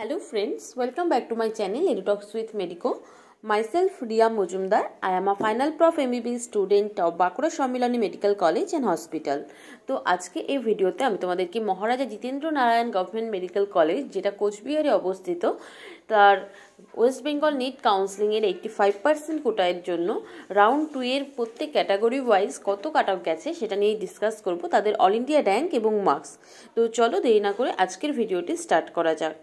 Hello friends welcome welcome to to channel channel EduTalks medico myself Riya Majumdar Mujumdar. I a final prof prof MBBS student of Bankura Sammilani medical college and hospital তো আজকে এই ভিডিওতে আমি তোমাদেরকে Maharaja Jitendra Narayan government medical college যেটা কোচবিহারে অবস্থিত তার ওয়েস্ট বেঙ্গল নিট কাউন্সিলিংয়ের এইটটি ফাইভ পার্সেন্ট কোটায়ের জন্য রাউন্ড টু এর প্রত্যেক ক্যাটাগরি ওয়াইজ কত কাট আপ গেছে সেটা নিয়ে ডিসকাস করব তাদের অল ইন্ডিয়া র্যাঙ্ক এবং মার্কস তো চলো দেরি না করে আজকের ভিডিওটি স্টার্ট করা যাক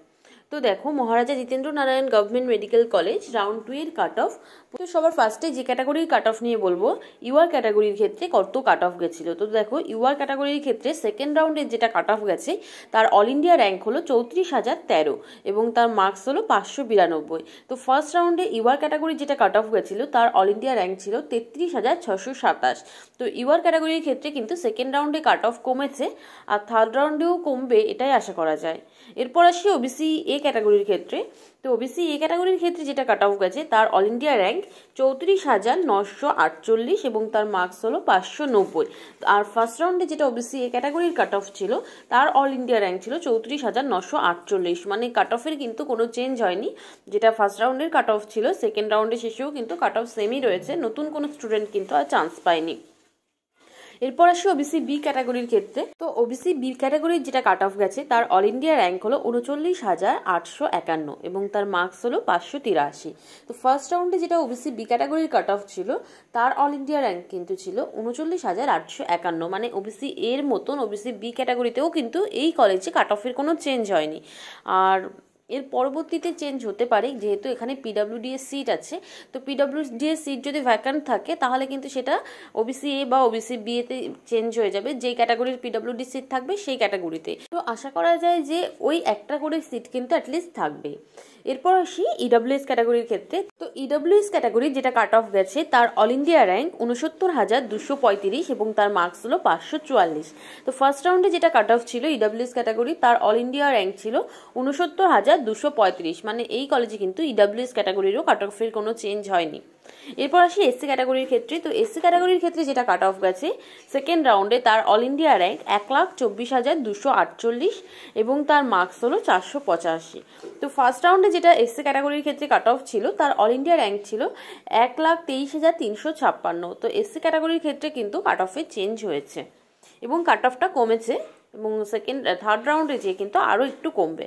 তো দেখো Maharaja Jitendra Narayan government medical college round two এর কাট অফ তো সবার ফার্স্টে যে ক্যাটাগরির কাট অফ নিয়ে বলবো ইউআর ক্যাটাগরির ক্ষেত্রে কত কাট অফ গেছিলো তো দেখো ইউআর ক্যাটাগরির ক্ষেত্রে সেকেন্ড রাউন্ডের যেটা কাট অফ গেছে তার অল ইন্ডিয়া র্যাঙ্ক হলো চৌত্রিশ হাজার তেরো এবং তার মার্কস হলো পাঁচশো বিরানব্বই তো ফার্স্ট রাউন্ডে ইউআর ক্যাটাগরির যেটা কাট অফ গেছিলো তার অল ইন্ডিয়া র্যাঙ্ক ছিল তেত্রিশ হাজার ছশো সাতাশ তো ইউআর ক্যাটাগরির ক্ষেত্রে কিন্তু সেকেন্ড রাউন্ডে কাট অফ কমেছে আর থার্ড রাউন্ডেও কমবে এটাই আশা করা যায় এরপর আসি ওবিসি এ এ ক্যাটাগরির ক্ষেত্রে তো ওবিসি এ ক্যাটাগরির ক্ষেত্রে যেটা কাট অফ গেছে তার অল ইন্ডিয়া র্যাঙ্ক চৌত্রিশ হাজার নশো আটচল্লিশ এবং তার মার্কস হলো পাঁচশো নব্বই আর ফার্স্ট রাউন্ডে যেটা ওবিসি এ ক্যাটাগরির কাট অফ ছিল তার অল ইন্ডিয়া র্যাঙ্ক ছিল চৌত্রিশ হাজার নশো আটচল্লিশ মানে কাট অফের কিন্তু কোনো চেঞ্জ হয়নি যেটা ফার্স্ট রাউন্ডের কাট অফ ছিল সেকেন্ড রাউন্ডের শেষেও কিন্তু কাট অফ সেমই রয়েছে নতুন কোনো স্টুডেন্ট কিন্তু আর চান্স পায়নি এরপর আসি ওবিসি বি ক্যাটাগরির ক্ষেত্রে তো ওবিসি বি ক্যাটাগরির যেটা কাট অফ গেছে তার অল ইন্ডিয়া র্যাঙ্ক হলো উনচল্লিশ হাজার আটশো একান্ন এবং তার মার্কস হলো পাঁচশো তিরাশি তো ফার্স্ট রাউন্ডে যেটা ওবিসি বি ক্যাটাগরির কাট অফ ছিল তার অল ইন্ডিয়া র্যাঙ্ক কিন্তু ছিল উনচল্লিশ হাজার আটশো একান্ন মানে ওবিসি এর মতন ওবিসি বি ক্যাটাগরিতেও কিন্তু এই কলেজে কাট অফের কোনো চেঞ্জ হয়নি আর এর পরবর্তীতে চেঞ্জ হতে পারে যেহেতু এখানে পিডাব্লিউডিএস সিট আছে তো পিডাব্লিউডিএস সিট যদি ভ্যাকান্ট থাকে তাহলে কিন্তু সেটা ওবিসি এ বা ওবিসি বি এতে চেঞ্জ হয়ে যাবে যেই ক্যাটাগরির পিডাব্লিউডি সিট থাকবে সেই ক্যাটাগরিতে তো আশা করা যায় যে ওই একটা করে সিট কিন্তু অ্যাটলিস্ট থাকবে এরপর আসি ইডাব্লিউএস e ক্যাটাগরির ক্ষেত্রে তো ইডাব্লিউএস e ক্যাটাগরি যেটা কাট অফ গেছে তার অল ইন্ডিয়া র্যাঙ্ক উনসত্তর হাজার দুশো পঁয়ত্রিশ এবং তার মার্কস হলো পাঁচশো চুয়াল্লিশ তো ফার্স্ট রাউন্ডে যেটা কাট অফ ছিল ইডাব্লিউএস e ক্যাটাগরি তার অল ইন্ডিয়া র্যাঙ্ক ছিল উনসত্তর হাজার দুশো পঁয়ত্রিশ মানে এই কলেজে কিন্তু ইডাব্লিউএস ক্যাটাগরিরও কাট অফের কোনো চেঞ্জ হয়নি এরপর আসি এসসি ক্যাটাগরির ক্ষেত্রে তো এসসি ক্যাটাগরির ক্ষেত্রে যেটা কাট অফ গেছে সেকেন্ড রাউন্ডে তার অল ইন্ডিয়া র্যাঙ্ক এক লাখ চব্বিশ হাজার দুশো আটচল্লিশ এবং তার মার্কস হলো চারশো পঁচাশি তো ফার্স্ট রাউন্ডে যেটা এসসি ক্যাটাগরির ক্ষেত্রে কাট অফ ছিল তার অল ইন্ডিয়া র্যাঙ্ক ছিল এক লাখ তেইশ হাজার তিনশো ছাপ্পান্ন তো এসসি ক্যাটাগরির ক্ষেত্রে কিন্তু কাট অফে চেঞ্জ হয়েছে এবং কাট অফটা কমেছে এবং সেকেন্ড থার্ড রাউন্ডে যেয়ে কিন্তু আরও একটু কমবে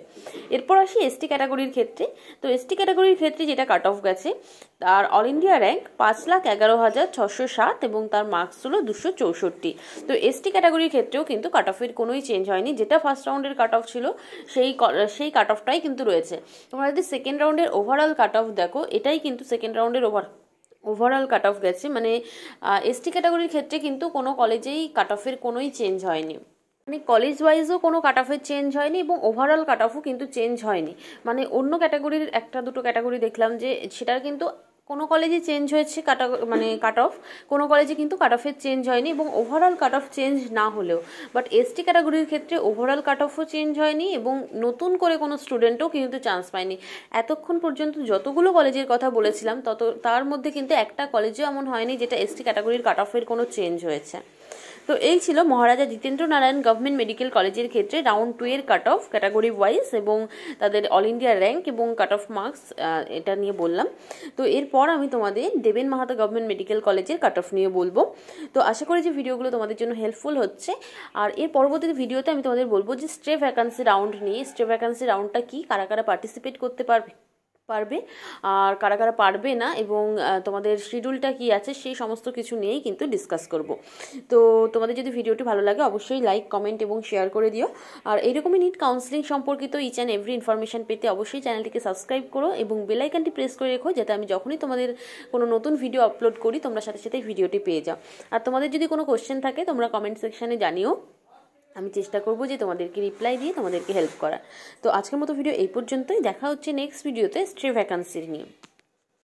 এরপর আসি এসটি ক্যাটাগরির ক্ষেত্রে তো এসটি ক্যাটাগরির ক্ষেত্রে যেটা কাট অফ গেছে তার অল ইন্ডিয়া র্যাঙ্ক পাঁচ লাখ এগারো হাজার ছশো সাত এবং তার মার্কস হলো দুশো চৌষট্টি তো এসটি ক্যাটাগরির ক্ষেত্রেও কিন্তু কাট অফের কোনোই চেঞ্জ হয়নি যেটা ফার্স্ট রাউন্ডের কাট অফ ছিল সেই uh, সেই কাট অফটাই কিন্তু রয়েছে তোমরা যদি সেকেন্ড রাউন্ডের ওভারঅল কাট অফ দেখো এটাই কিন্তু সেকেন্ড রাউন্ডের ওভার ওভারঅল কাট অফ গেছে মানে এসটি ক্যাটাগরির ক্ষেত্রে কিন্তু কোনো কলেজেই কাট অফের কোনোই চেঞ্জ হয়নি মানে কলেজ ওয়াইজও কোনো কাট অফের চেঞ্জ হয়নি এবং ওভারঅল কাট অফও কিন্তু চেঞ্জ হয়নি মানে অন্য ক্যাটাগরির একটা দুটো ক্যাটাগরি দেখলাম যে সেটার কিন্তু কোনো কলেজে চেঞ্জ হয়েছে কাট মানে কাট অফ কোনো কলেজে কিন্তু কাট অফের চেঞ্জ হয়নি এবং ওভারঅল কাট অফ চেঞ্জ না হলেও বাট এসটি ক্যাটাগরির ক্ষেত্রে ওভারঅল কাট অফও চেঞ্জ হয়নি এবং নতুন করে কোনো স্টুডেন্টও কিন্তু চান্স পায়নি এতক্ষণ পর্যন্ত যতগুলো কলেজের কথা বলেছিলাম তত তার মধ্যে কিন্তু একটা কলেজেও এমন হয়নি যেটা এসটি ক্যাটাগরির কাট অফের কোনো চেঞ্জ হয়েছে তো এই ছিল মহারাজা জিতেন্দ্র নারায়ণ গভর্নমেন্ট মেডিকেল কলেজের ক্ষেত্রে রাউন্ড টু এর কাট অফ ক্যাটাগরি ওয়াইজ এবং তাদের অল ইন্ডিয়া র্যাঙ্ক এবং কাট অফ মার্কস এটা নিয়ে বললাম তো এরপর আমি তোমাদের দেবেন মাহাতো গভর্নমেন্ট মেডিকেল কলেজের কাট অফ নিয়ে বলবো তো আশা করি যে ভিডিওগুলো তোমাদের জন্য হেল্পফুল হচ্ছে আর এর পরবর্তী ভিডিওতে আমি তোমাদের বলবো যে স্ট্রে ভ্যাকান্সি রাউন্ড নিয়ে স্ট্রে ভ্যাকান্সি রাউন্ডটা কি কারা কারা পার্টিসিপেট করতে পারবে পারবে আর কারা কারা পারবে না এবং তোমাদের শিডিউলটা কি আছে সেই সমস্ত কিছু নিয়েই কিন্তু ডিসকাস করব তো তোমাদের যদি ভিডিওটি ভালো লাগে অবশ্যই লাইক কমেন্ট এবং শেয়ার করে দিও আর এইরকমই নিট কাউন্সিলিং সম্পর্কিত ইচ অ্যান্ড এভরি ইনফরমেশান পেতে অবশ্যই চ্যানেলটিকে সাবস্ক্রাইব করো এবং বেলাইকানটি প্রেস করে রেখো যাতে আমি যখনই তোমাদের কোনো নতুন ভিডিও আপলোড করি তোমরা সাথে সাথে ভিডিওটি পেয়ে যাও আর তোমাদের যদি কোনো কোশ্চেন থাকে তোমরা কমেন্ট সেকশানে জানিও আমি চেষ্টা করব যে তোমাদেরকে রিপ্লাই দিয়ে তোমাদেরকে হেল্প করার তো আজকের মতো ভিডিও এই পর্যন্তই দেখা হচ্ছে নেক্সট ভিডিওতে স্ট্রি ভ্যাকান্সি নিয়ে